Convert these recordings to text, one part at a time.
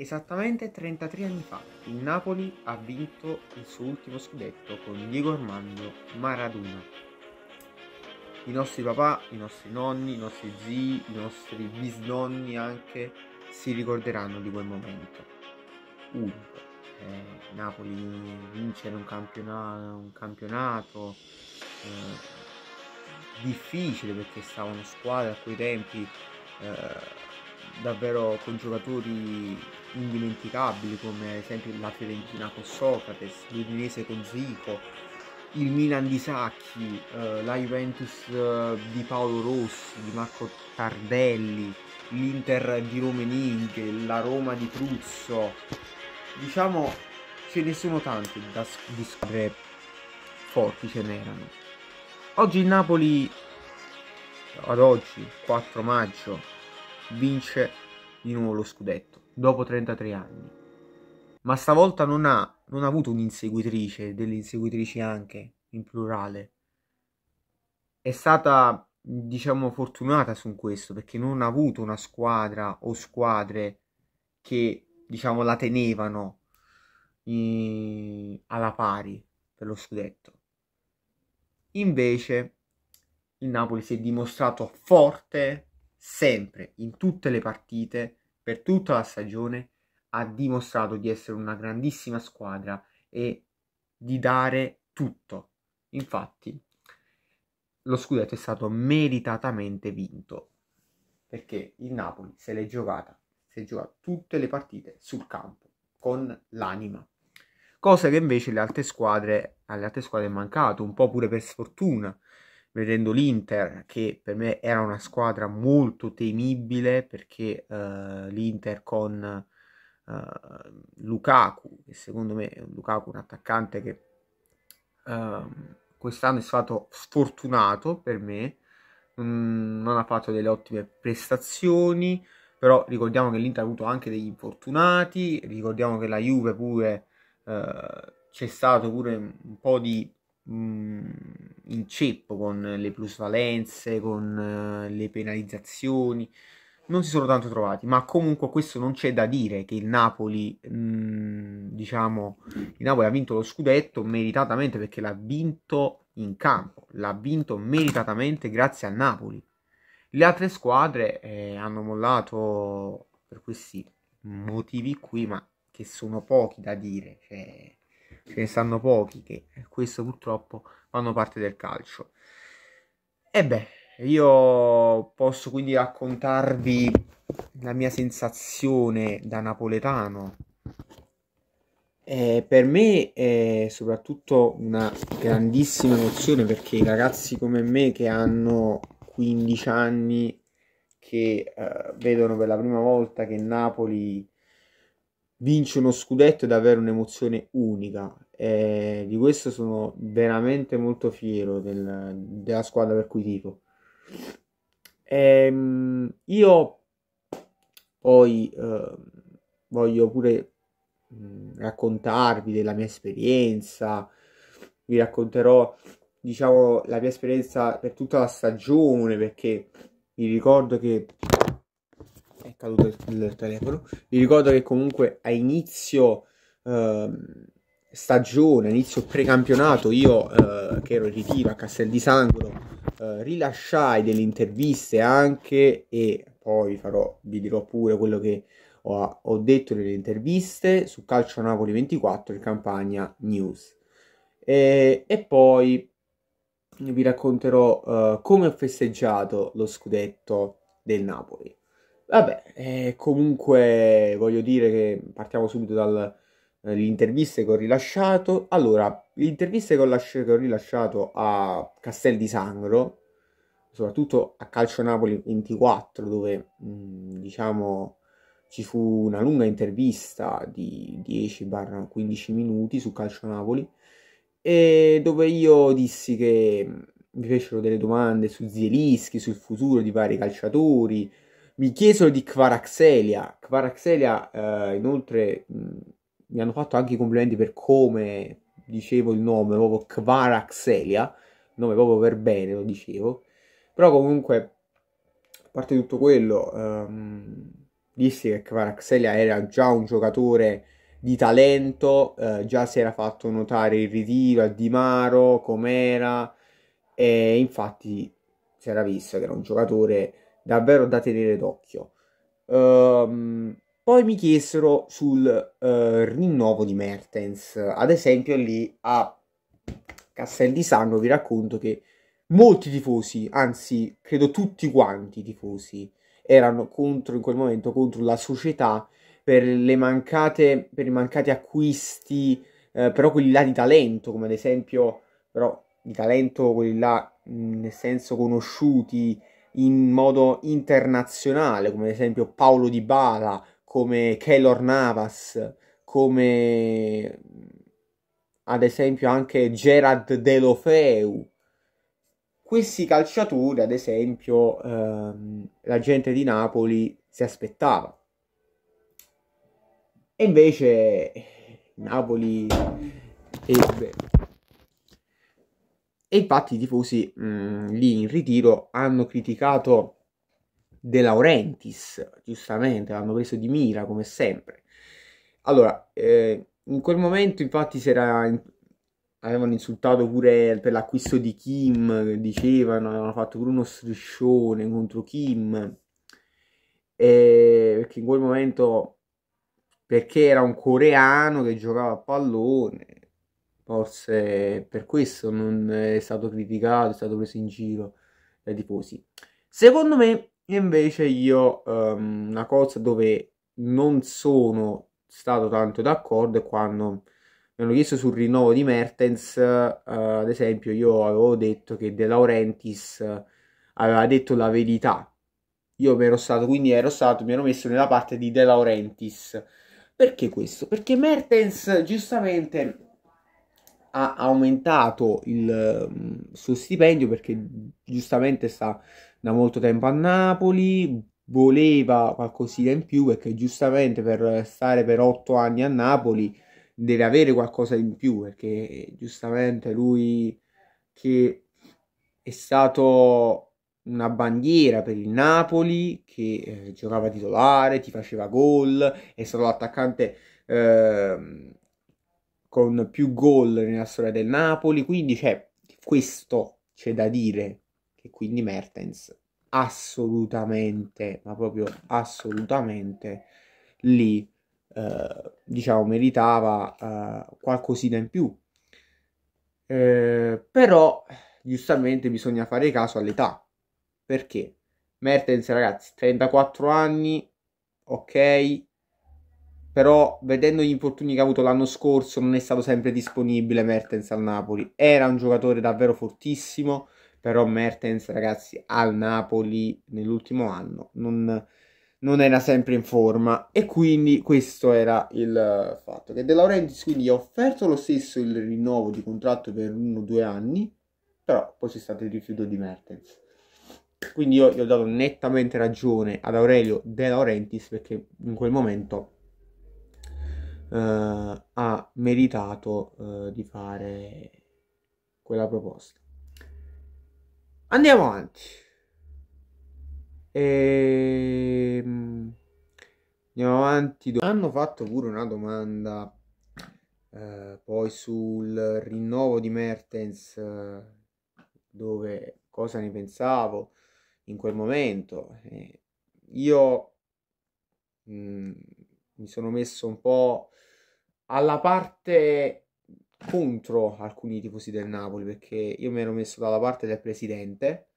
Esattamente 33 anni fa, il Napoli ha vinto il suo ultimo scudetto con Diego Armando Maradona. I nostri papà, i nostri nonni, i nostri zii, i nostri bisnonni anche si ricorderanno di quel momento. Unico. Eh, Napoli vincere un, campiona- un campionato eh, difficile perché stava una squadra a quei tempi eh, davvero con giocatori indimenticabili come ad esempio la Fiorentina con Socrates, l'Udinese con Zico, il Milan di Sacchi, eh, la Juventus eh, di Paolo Rossi, di Marco Tardelli, l'Inter di Romenighe, la Roma di Truzzo. Diciamo ce ne sono tanti da, di squadre forti ce n'erano. Oggi il Napoli, ad oggi, 4 maggio vince di nuovo lo scudetto, dopo 33 anni. Ma stavolta non ha, non ha avuto un'inseguitrice, delle inseguitrici anche, in plurale. È stata diciamo fortunata su questo perché non ha avuto una squadra o squadre che diciamo la tenevano eh, alla pari per lo scudetto invece il Napoli si è dimostrato forte sempre, in tutte le partite, per tutta la stagione, ha dimostrato di essere una grandissima squadra e di dare tutto. Infatti, lo scudetto è stato meritatamente vinto perché il Napoli se l'è giocata, si è giocata tutte le partite sul campo con l'anima. Cosa che invece le altre squadre, alle altre squadre è mancato, un po' pure per sfortuna, vedendo l'Inter, che per me era una squadra molto temibile perché uh, l'Inter con uh, Lukaku, che secondo me è un Lukaku un attaccante che uh, quest'anno è stato sfortunato per me, mm, non ha fatto delle ottime prestazioni, però ricordiamo che l'Inter ha avuto anche degli infortunati, ricordiamo che la Juve pure eh, c'è stato pure un po' di Mm, in ceppo con le plusvalenze, con eh, le penalizzazioni. Non si sono tanto trovati, ma comunque questo non c'è da dire che il Napoli, mh, mm, diciamo, il Napoli ha vinto lo scudetto meritatamente perché l'ha vinto in campo, l'ha vinto meritatamente grazie al Napoli. Le altre squadre eh, hanno mollato per questi motivi qui, ma che sono pochi da dire, cioè ce ne sanno pochi che eh, questo purtroppo fanno parte del calcio. E beh, io posso quindi raccontarvi la mia sensazione da napoletano. Eh, per me è soprattutto una grandissima emozione perché i ragazzi come me che hanno 15 anni, che eh, vedono per la prima volta che Napoli vince uno scudetto è davvero un'emozione unica e di questo sono veramente molto fiero del, della squadra per cui tipo. Ehm, io poi eh, voglio pure mh, raccontarvi della mia esperienza, vi racconterò diciamo la mia esperienza per tutta la stagione perché vi ricordo che caduto il, il telefono. Vi ricordo che comunque a inizio eh, stagione, inizio precampionato, io eh, che ero in ritiro a Castel di Sangolo, eh, rilasciai delle interviste anche e poi farò, vi dirò pure quello che ho, ho detto nelle interviste su Calcio Napoli 24 in Campagna News. E, e poi vi racconterò uh, come ho festeggiato lo scudetto del Napoli. Vabbè, eh, comunque voglio dire che partiamo subito dalle eh, interviste che ho rilasciato. Allora, le interviste che ho, lasci- che ho rilasciato a Castel di Sangro, soprattutto a Calcio Napoli 24, dove mh, mm, diciamo ci fu una lunga intervista di 10-15 minuti su Calcio Napoli, e dove io dissi che mm, mi fecero delle domande su Zielischi, sul futuro di vari calciatori mi chiesero di Quaraxelia. Quaraxelia, eh, inoltre, mh, mi hanno fatto anche i complimenti per come dicevo il nome, proprio Quaraxelia, nome proprio per bene, lo dicevo. Però comunque, a parte tutto quello, ehm, dissi che Quaraxelia era già un giocatore di talento, eh, già si era fatto notare il ritiro a Di Maro, com'era, e infatti si era visto che era un giocatore davvero da tenere d'occhio. Um, poi mi chiesero sul uh, rinnovo di Mertens, ad esempio lì a Castel di Sangro vi racconto che molti tifosi, anzi credo tutti quanti i tifosi, erano contro in quel momento contro la società per, le mancate, per i mancati acquisti, eh, però quelli là di talento, come ad esempio, però di talento quelli là mh, nel senso conosciuti, in modo internazionale, come ad esempio Paolo Di Bala, come Keylor Navas, come mm, ad esempio anche Gerard Delofeu. Questi calciatori, ad esempio, ehm, la gente di Napoli si aspettava. E invece Napoli ebbe eh, e infatti i tifosi mh, mm, lì in ritiro hanno criticato De Laurentiis, giustamente, l'hanno preso di mira come sempre. Allora, eh, in quel momento infatti si era in avevano insultato pure per l'acquisto di Kim, dicevano, avevano fatto pure uno striscione contro Kim, e perché in quel momento, perché era un coreano che giocava a pallone, Forse per questo non è stato criticato, è stato preso in giro dai tifosi. Secondo me, invece, io um, una cosa dove non sono stato tanto d'accordo è quando mi hanno chiesto sul rinnovo di Mertens, uh, ad esempio, io avevo detto che De Laurentiis aveva detto la verità. Io mi ero stato, quindi ero stato, mi ero messo nella parte di De Laurentiis. Perché questo? Perché Mertens giustamente ha aumentato il mm, suo stipendio perché giustamente sta da molto tempo a Napoli, voleva qualcosina in più perché giustamente per stare per otto anni a Napoli deve avere qualcosa in più perché giustamente lui che è stato una bandiera per il Napoli che eh, giocava titolare, ti faceva gol, è stato l'attaccante eh, con più gol nella storia del Napoli, quindi c'è questo c'è da dire che quindi Mertens assolutamente, ma proprio assolutamente lì eh, diciamo meritava eh, qualcosina in più. Eh, però giustamente bisogna fare caso all'età, perché Mertens ragazzi, 34 anni, ok, però vedendo gli infortuni che ha avuto l'anno scorso non è stato sempre disponibile Mertens al Napoli. Era un giocatore davvero fortissimo, però Mertens ragazzi al Napoli nell'ultimo anno non, non era sempre in forma e quindi questo era il fatto che De Laurentiis quindi ha offerto lo stesso il rinnovo di contratto per uno o due anni però poi c'è stato il rifiuto di Mertens quindi io gli ho dato nettamente ragione ad Aurelio De Laurentiis perché in quel momento eh, ha meritato eh, di fare quella proposta. Andiamo avanti. E... Ehm, andiamo avanti. Hanno fatto pure una domanda eh, poi sul rinnovo di Mertens, eh, dove cosa ne pensavo in quel momento. Eh, io mh, mm, mi sono messo un po' alla parte contro alcuni tifosi del Napoli perché io mi ero messo dalla parte del presidente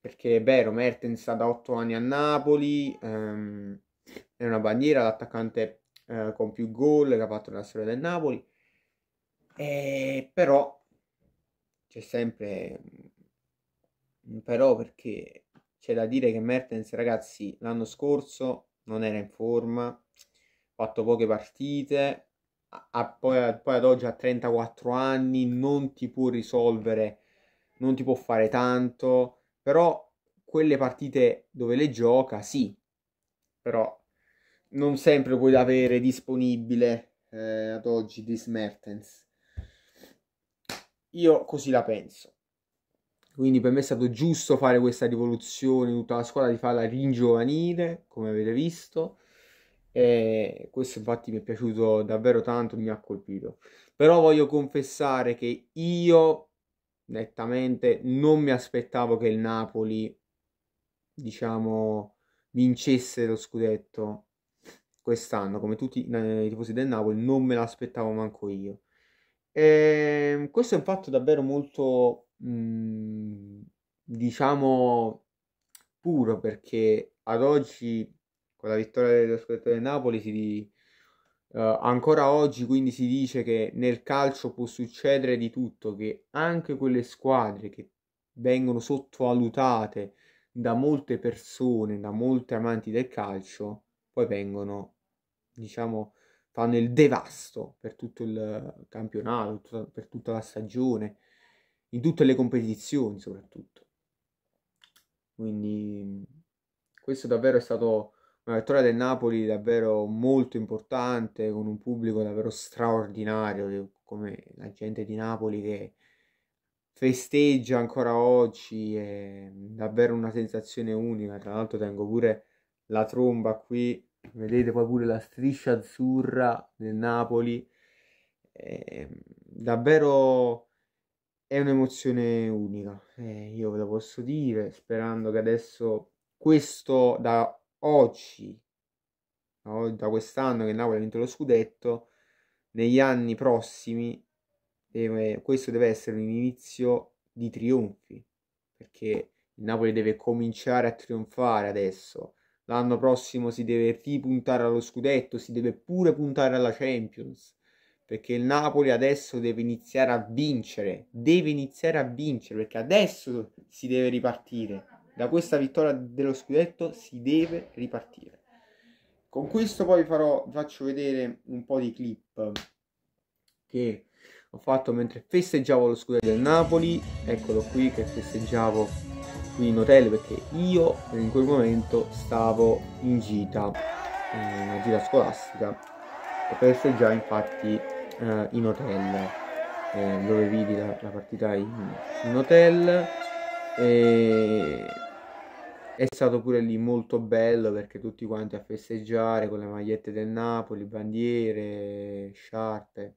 perché è vero Mertens sta da 8 anni a Napoli ehm, è una bandiera l'attaccante eh, con più gol che ha fatto nella storia del Napoli e, però c'è sempre però perché c'è da dire che Mertens ragazzi l'anno scorso non era in forma, ha fatto poche partite, a, poi, poi, ad oggi ha 34 anni non ti può risolvere, non ti può fare tanto, però quelle partite dove le gioca sì, però non sempre puoi avere disponibile eh, ad oggi di Mertens. Io così la penso. Quindi per me è stato giusto fare questa rivoluzione, tutta la squadra di farla ringiovanire, come avete visto. E questo infatti mi è piaciuto davvero tanto, mi ha colpito. Però voglio confessare che io nettamente non mi aspettavo che il Napoli, diciamo, vincesse lo scudetto quest'anno, come tutti eh, i tifosi del Napoli, non me l'aspettavo manco io. E ehm, questo è un fatto davvero molto Mhmm, diciamo puro perché ad oggi con la vittoria dello scudetto del Napoli si, uh, ancora oggi quindi si dice che nel calcio può succedere di tutto, che anche quelle squadre che vengono sottovalutate da molte persone, da molte amanti del calcio, poi vengono, diciamo, fanno il devasto per tutto il campionato, per tutta la stagione in tutte le competizioni soprattutto. Quindi questo davvero è stato una vittoria del Napoli davvero molto importante, con un pubblico davvero straordinario, come la gente di Napoli che festeggia ancora oggi, è davvero una sensazione unica. Tra l'altro tengo pure la tromba qui, vedete poi pure la striscia azzurra del Napoli. È davvero è un'emozione unica, eh, io ve lo posso dire, sperando che adesso questo da oggi, da quest'anno che Napoli ha vinto lo scudetto, negli anni prossimi deve, questo deve essere un inizio di trionfi, perché il Napoli deve cominciare a trionfare adesso. L'anno prossimo si deve ripuntare allo scudetto, si deve pure puntare alla Champions perché il Napoli adesso deve iniziare a vincere, deve iniziare a vincere perché adesso si deve ripartire. Da questa vittoria dello scudetto si deve ripartire. Con questo poi farò, vi faccio vedere un po' di clip che ho fatto mentre festeggiavo lo scudetto del Napoli. Eccolo qui che festeggiavo qui in hotel perché io in quel momento stavo in gita, in una gita scolastica. E per festeggiare infatti eh, in hotel, eh, dove vidi la, la partita in, in hotel. E è stato pure lì molto bello perché tutti quanti a festeggiare con le magliette del Napoli, bandiere, sciarpe.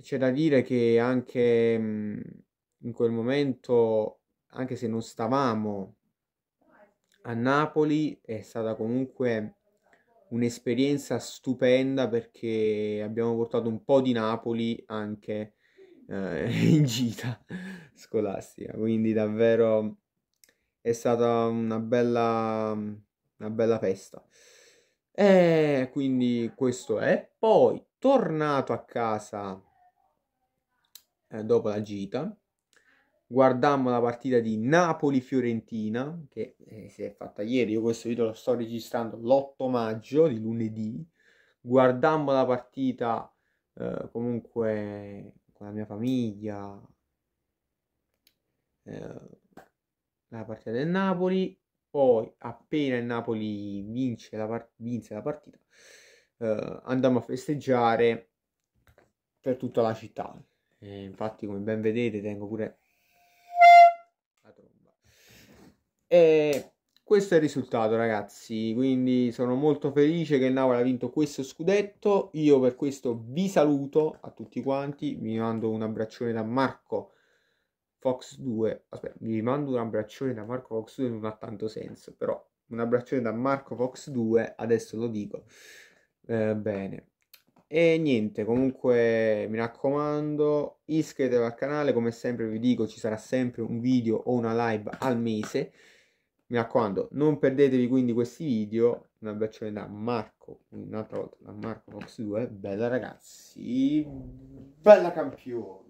C'è da dire che anche in quel momento, anche se non stavamo a Napoli, è stata comunque un'esperienza stupenda perché abbiamo portato un po' di Napoli anche eh, in gita scolastica, quindi davvero è stata una bella, una bella festa. E quindi questo è. Poi, tornato a casa eh, dopo la gita, guardammo la partita di Napoli-Fiorentina che eh, si è fatta ieri, io questo video lo sto registrando l'8 maggio di lunedì, guardammo la partita eh, comunque con la mia famiglia, eh, la partita del Napoli, poi appena il Napoli vince la, part- vince la partita eh, andiamo a festeggiare per tutta la città. Eh, infatti come ben vedete tengo pure E questo è il risultato ragazzi, quindi sono molto felice che Napoli ha vinto questo scudetto, io per questo vi saluto a tutti quanti, vi mando un abbraccione da Marco Fox 2, aspetta, vi mando un abbraccione da Marco Fox 2 non ha tanto senso, però un abbraccione da Marco Fox 2, adesso lo dico, eh, bene. E niente, comunque mi raccomando, iscrivetevi al canale, come sempre vi dico ci sarà sempre un video o una live al mese mi raccomando non perdetevi quindi questi video Una abbraccione da Marco un'altra volta da Marco Nox 2 bella ragazzi bella campione